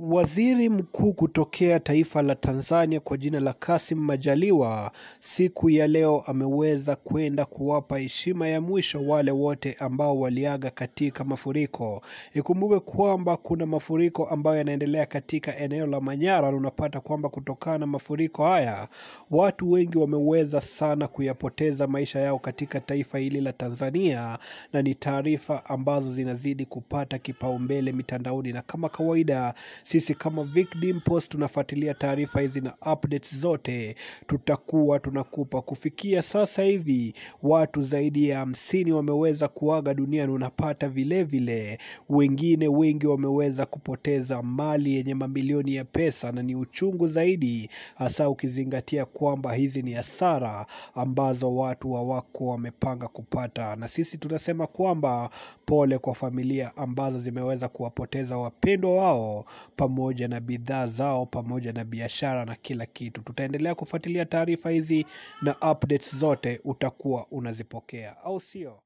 Waziri mkuu kutokea taifa la Tanzania kwa jina la Kassim Majaliwa siku ya leo ameweza kwenda kuwapa heshima ya mwisho wale wote ambao waliaga katika mafuriko. Ikumbuke kwamba kuna mafuriko ambayo yanaendelea katika eneo la Manyara, unapata kwamba kutokana na mafuriko haya watu wengi wameweza sana kuyapoteza maisha yao katika taifa hili la Tanzania, na ni taarifa ambazo zinazidi kupata kipaumbele mitandaoni, na kama kawaida sisi kama Victim Post tunafuatilia taarifa hizi na updates zote tutakuwa tunakupa. Kufikia sasa hivi watu zaidi ya hamsini wameweza kuaga duniani, unapata vilevile wengine wengi wameweza kupoteza mali yenye mamilioni ya pesa, na ni uchungu zaidi, hasa ukizingatia kwamba hizi ni hasara ambazo watu hawako wamepanga kupata, na sisi tunasema kwamba pole kwa familia ambazo zimeweza kuwapoteza wapendwa wao pamoja na bidhaa zao pamoja na biashara na kila kitu. Tutaendelea kufuatilia taarifa hizi na updates zote utakuwa unazipokea, au sio?